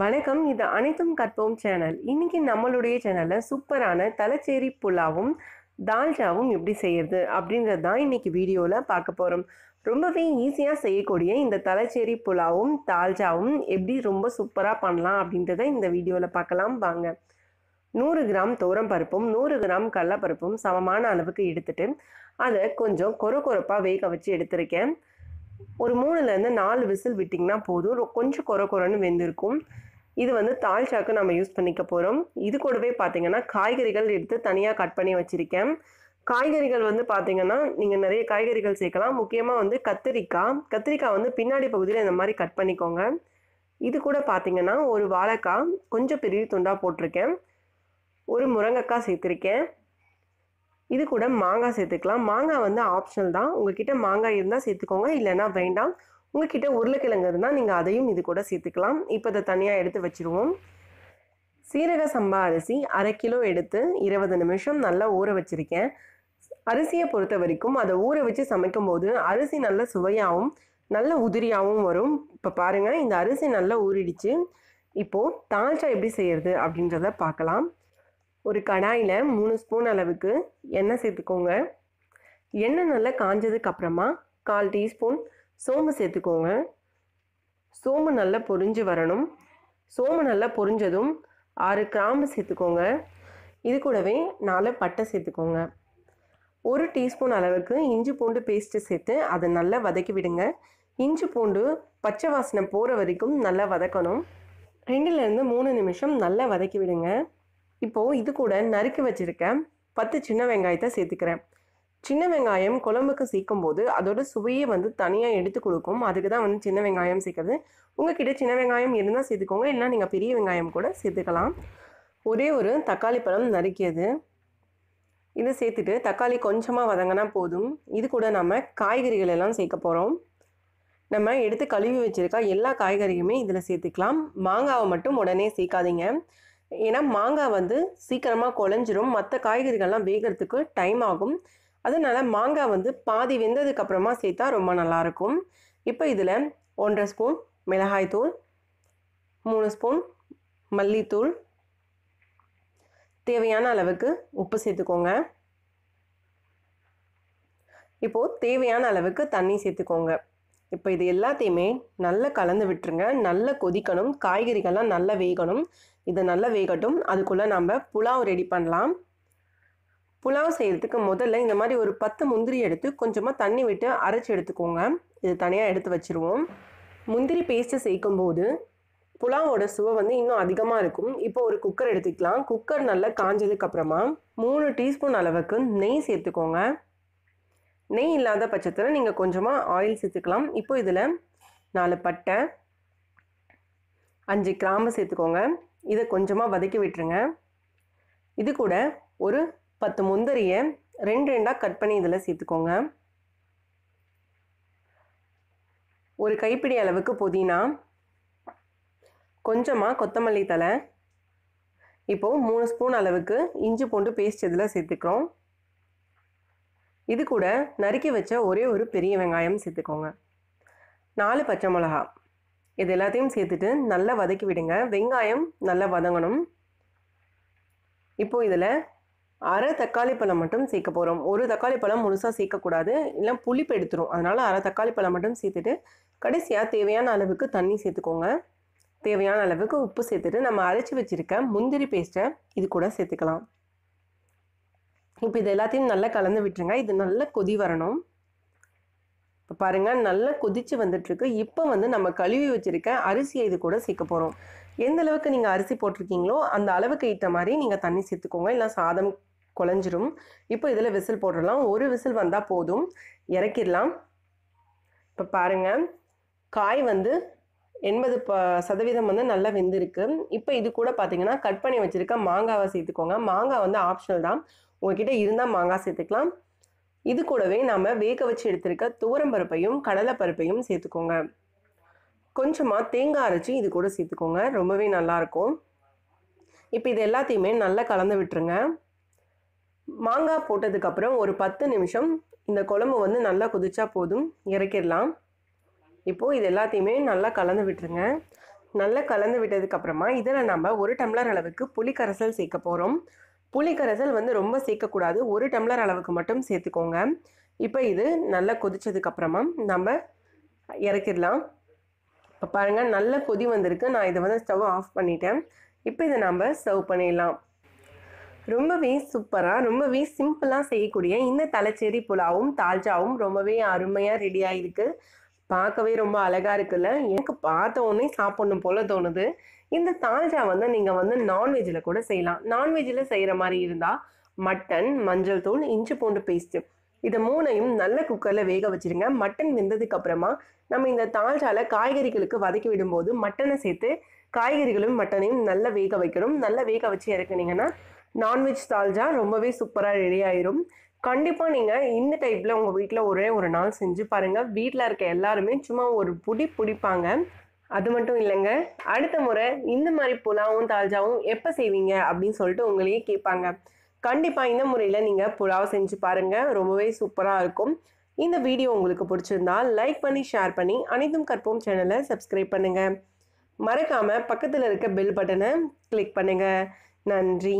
வணக்கம் இது அனைத்தும் கற்போம் சேனல் இன்னைக்கு நம்மளுடைய சேனலில் சூப்பரான தலைச்சேரி புலாவும் தால்ச்சாவும் எப்படி செய்யறது அப்படின்றது தான் இன்னைக்கு வீடியோவில் பார்க்க போகிறோம் ரொம்பவே ஈஸியாக செய்யக்கூடிய இந்த தலைச்சேரி புலாவும் தால்ச்சாவும் எப்படி ரொம்ப சூப்பராக பண்ணலாம் அப்படின்றத இந்த வீடியோவில் பார்க்கலாம் வாங்க நூறு கிராம் தோரம் பருப்பும் நூறு கிராம் கடலப்பருப்பும் சமமான அளவுக்கு எடுத்துட்டு அதை கொஞ்சம் கொர கொரப்பாக வேக வச்சு எடுத்திருக்கேன் ஒரு மூணுலேருந்து நாலு விசில் விட்டிங்கன்னா போதும் கொஞ்சம் குற குறைன்னு வெந்திருக்கும் இது வந்து தால்ச்சாக்கு நம்ம யூஸ் பண்ணிக்க போகிறோம் இது கூடவே பார்த்திங்கன்னா காய்கறிகள் எடுத்து தனியாக கட் பண்ணி வச்சுருக்கேன் காய்கறிகள் வந்து பார்த்திங்கன்னா நீங்கள் நிறைய காய்கறிகள் சேர்க்கலாம் முக்கியமாக வந்து கத்திரிக்காய் கத்திரிக்காய் வந்து பின்னாடி பகுதியில் இந்த மாதிரி கட் பண்ணிக்கோங்க இது கூட பார்த்திங்கன்னா ஒரு வாழைக்காய் கொஞ்சம் பெரிய துண்டாக போட்டிருக்கேன் ஒரு முருங்கைக்காய் சேர்த்துருக்கேன் இது கூட மாங்காய் சேர்த்துக்கலாம் மாங்காய் வந்து ஆப்ஷனல் தான் உங்ககிட்ட மாங்காய் இருந்தால் சேர்த்துக்கோங்க இல்லைன்னா வேண்டாம் உங்ககிட்ட உருளைக்கிழங்கு இருந்தால் நீங்கள் அதையும் இது கூட சேர்த்துக்கலாம் இப்போ அதை தனியாக எடுத்து வச்சுருவோம் சீரக சம்பா அரிசி அரை கிலோ எடுத்து இருபது நிமிஷம் நல்லா ஊற வச்சுருக்கேன் அரிசியை பொறுத்த வரைக்கும் அதை ஊற வச்சு சமைக்கும் போது அரிசி நல்ல சுவையாகவும் நல்ல உதிரியாகவும் வரும் இப்போ பாருங்கள் இந்த அரிசி நல்லா ஊறிடுச்சு இப்போது தாழ்ச்சா எப்படி செய்கிறது அப்படின்றத பார்க்கலாம் ஒரு கடாயில் மூணு ஸ்பூன் அளவுக்கு எண்ணெய் சேர்த்துக்கோங்க எண்ணெய் நல்லா காஞ்சதுக்கு அப்புறமா கால் டீஸ்பூன் சோம்பு சேர்த்துக்கோங்க சோம்பு நல்லா பொரிஞ்சு வரணும் சோம்பு நல்லா பொரிஞ்சதும் ஆறு கிராம்பு சேர்த்துக்கோங்க இது கூடவே நாலு பட்டை சேர்த்துக்கோங்க ஒரு டீஸ்பூன் அளவுக்கு இஞ்சி பூண்டு பேஸ்ட்டு சேர்த்து அதை நல்லா வதக்கி விடுங்க இஞ்சி பூண்டு பச்சை வாசனை போகிற வரைக்கும் நல்லா வதக்கணும் ரெண்டுலேருந்து மூணு நிமிஷம் நல்லா வதக்கி விடுங்க இப்போது இது கூட நறுக்கி வச்சிருக்க பத்து சின்ன வெங்காயத்தை சேர்த்துக்கிறேன் சின்ன வெங்காயம் குழம்புக்கு சேர்க்கும் போது அதோட சுவையை வந்து தனியாக எடுத்து கொடுக்கும் அதுக்கு தான் வந்து சின்ன வெங்காயம் சேர்க்குறது உங்ககிட்ட சின்ன வெங்காயம் இருந்தால் சேர்த்துக்கோங்க இல்லைனா நீங்கள் பெரிய வெங்காயம் கூட சேர்த்துக்கலாம் ஒரே ஒரு தக்காளி பழம் நறுக்கியது இதை சேர்த்துட்டு தக்காளி கொஞ்சமாக வதங்கினா போதும் இது கூட நம்ம காய்கறிகள் எல்லாம் சேர்க்க போகிறோம் நம்ம எடுத்து கழுவி வச்சுருக்க எல்லா காய்கறியுமே இதில் சேர்த்துக்கலாம் மாங்காவை மட்டும் உடனே சேர்க்காதீங்க ஏன்னா மாங்காய் வந்து சீக்கிரமாக குழஞ்சிரும் மற்ற காய்கறிகள்லாம் வேகிறதுக்கு டைம் ஆகும் அதனால் மாங்காய் வந்து பாதி வெந்ததுக்கு அப்புறமா சேர்த்தா ரொம்ப நல்லாயிருக்கும் இப்போ இதில் ஒன்றரை ஸ்பூன் மிளகாய் தூள் மூணு ஸ்பூன் மல்லித்தூள் தேவையான அளவுக்கு உப்பு சேர்த்துக்கோங்க இப்போது தேவையான அளவுக்கு தண்ணி சேர்த்துக்கோங்க இப்போ இது எல்லாத்தையுமே நல்லா கலந்து விட்டுருங்க நல்லா கொதிக்கணும் காய்கறிகள்லாம் நல்லா வேகணும் இது நல்லா வேகட்டும் அதுக்குள்ளே நம்ம புலாவ் ரெடி பண்ணலாம் புலாவ் செய்கிறதுக்கு முதல்ல இந்த மாதிரி ஒரு பத்து முந்திரி எடுத்து கொஞ்சமாக தண்ணி விட்டு அரைச்சி எடுத்துக்கோங்க இது தனியாக எடுத்து வச்சுருவோம் முந்திரி பேஸ்ட்டு சேர்க்கும் போது புலாவோட சுவை வந்து இன்னும் அதிகமாக இருக்கும் இப்போ ஒரு குக்கர் எடுத்துக்கலாம் குக்கர் நல்லா காஞ்சதுக்கப்புறமா அப்புறமா மூணு டீஸ்பூன் அளவுக்கு நெய் சேர்த்துக்கோங்க நெய் இல்லாத பட்சத்தில் நீங்கள் கொஞ்சமாக ஆயில் சேர்த்துக்கலாம் இப்போ இதில் நாலு பட்டை அஞ்சு கிராம்பு சேர்த்துக்கோங்க இதை கொஞ்சமாக வதக்கி விட்டுருங்க இது கூட ஒரு பத்து முந்திரியை ரெண்டு ரெண்டாக கட் பண்ணி இதில் சேர்த்துக்கோங்க ஒரு கைப்பிடி அளவுக்கு புதினா கொஞ்சமாக கொத்தமல்லி தலை இப்போது மூணு ஸ்பூன் அளவுக்கு இஞ்சி பூண்டு பேஸ்ட் இதில் சேர்த்துக்கிறோம் இது கூட நறுக்கி வச்ச ஒரே ஒரு பெரிய வெங்காயம் சேர்த்துக்கோங்க நாலு பச்சை மிளகா இது எல்லாத்தையும் சேர்த்துட்டு நல்லா வதக்கி விடுங்க வெங்காயம் நல்லா வதங்கணும் இப்போது இதில் அரை தக்காளி பழம் மட்டும் சேர்க்க போகிறோம் ஒரு தக்காளி பழம் முழுசாக சேர்க்கக்கூடாது இல்லை புளிப்பு எடுத்துரும் அதனால் அரை தக்காளி பழம் மட்டும் சேர்த்துட்டு கடைசியாக தேவையான அளவுக்கு தண்ணி சேர்த்துக்கோங்க தேவையான அளவுக்கு உப்பு சேர்த்துட்டு நம்ம அரைச்சி வச்சுருக்க முந்திரி பேஸ்ட்டை இது கூட சேர்த்துக்கலாம் இப்போ இது எல்லாத்தையும் நல்லா கலந்து விட்டுருங்க இது நல்லா கொதி வரணும் இப்போ பாருங்கள் நல்லா கொதிச்சு வந்துட்டுருக்கு இப்போ வந்து நம்ம கழுவி வச்சுருக்க அரிசியை இது கூட சேர்க்க போகிறோம் எந்த அளவுக்கு நீங்கள் அரிசி போட்டிருக்கீங்களோ அந்த அளவுக்கு ஈட்ட மாதிரி நீங்கள் தண்ணி சேர்த்துக்கோங்க இல்லை சாதம் குழஞ்சிரும் இப்போ இதில் விசில் போட்டுடலாம் ஒரு விசில் வந்தால் போதும் இறக்கிடலாம் இப்போ பாருங்கள் காய் வந்து எண்பது ப சதவீதம் வந்து நல்லா வெந்திருக்கு இப்போ இது கூட பார்த்தீங்கன்னா கட் பண்ணி வச்சுருக்க மாங்காவை சேர்த்துக்கோங்க மாங்காய் வந்து ஆப்ஷனல் தான் உங்ககிட்ட இருந்தால் மாங்காய் சேர்த்துக்கலாம் இது கூடவே நாம் வேக வச்சு எடுத்திருக்க துவரம்பருப்பையும் கடலைப்பருப்பையும் சேர்த்துக்கோங்க கொஞ்சமாக தேங்காய் அரைச்சி இது கூட சேர்த்துக்கோங்க ரொம்பவே நல்லாயிருக்கும் இப்போ இது எல்லாத்தையுமே நல்லா கலந்து விட்டுருங்க மாங்காய் போட்டதுக்கப்புறம் ஒரு பத்து நிமிஷம் இந்த குழம்பு வந்து நல்லா குதிச்சா போதும் இறக்கிடலாம் இப்போது இது எல்லாத்தையுமே நல்லா கலந்து விட்டுருங்க நல்லா கலந்து விட்டதுக்கப்புறமா இதில் நம்ம ஒரு டம்ளர் அளவுக்கு புளிக்கரைசல் சேர்க்க போகிறோம் புளிக்கரைசல் வந்து ரொம்ப சேர்க்கக்கூடாது ஒரு டம்ளர் அளவுக்கு மட்டும் சேர்த்துக்கோங்க இப்போ இது நல்லா கொதித்ததுக்கப்புறமா நம்ம இறக்கிடலாம் இப்போ பாருங்கள் நல்ல கொதி வந்திருக்கு நான் இதை வந்து ஸ்டவ் ஆஃப் பண்ணிட்டேன் இப்போ இதை நம்ம சர்வ் பண்ணிடலாம் ரொம்பவே சூப்பராக ரொம்பவே சிம்பிளாக செய்யக்கூடிய இந்த தலைச்சேரி புலாவும் தாஜாவும் ரொம்பவே அருமையாக ரெடி ஆகிருக்கு பார்க்கவே ரொம்ப அழகாக இருக்குல்ல எனக்கு பார்த்த உடனே சாப்பிடணும் போல தோணுது இந்த தால்ஜா வந்து நீங்கள் வந்து நான்வெஜ்ஜில் கூட செய்யலாம் நான்வெஜ்ஜில் செய்கிற மாதிரி இருந்தால் மட்டன் மஞ்சள் தூள் இஞ்சி பூண்டு பேஸ்ட்டு இதை மூணையும் நல்ல குக்கரில் வேக வச்சுருங்க மட்டன் வெந்ததுக்கு அப்புறமா நம்ம இந்த தாழ்ச்சால காய்கறிகளுக்கு வதக்கி விடும்போது மட்டனை சேர்த்து காய்கறிகளும் மட்டனையும் நல்லா வேக வைக்கணும் நல்லா வேக வச்சு இறக்குனீங்கன்னா நான்வெஜ் தால்ஜா ரொம்பவே சூப்பராக ரெடி ஆயிரும் கண்டிப்பாக நீங்கள் இந்த டைப்பில் உங்கள் வீட்டில் ஒரே ஒரு நாள் செஞ்சு பாருங்கள் வீட்டில் இருக்க எல்லாருமே சும்மா ஒரு புடி பிடிப்பாங்க அது மட்டும் இல்லைங்க அடுத்த முறை இந்த மாதிரி புலாவும் தால்ஜாவும் எப்போ செய்வீங்க அப்படின்னு சொல்லிட்டு உங்களையே கேட்பாங்க கண்டிப்பாக இந்த முறையில் நீங்கள் புலாவை செஞ்சு பாருங்கள் ரொம்பவே சூப்பராக இருக்கும் இந்த வீடியோ உங்களுக்கு பிடிச்சிருந்தா லைக் பண்ணி ஷேர் பண்ணி அனைத்தும் கற்போம் சேனலை சப்ஸ்கிரைப் பண்ணுங்கள் மறக்காமல் பக்கத்தில் இருக்க பெல் பட்டனை கிளிக் பண்ணுங்கள் நன்றி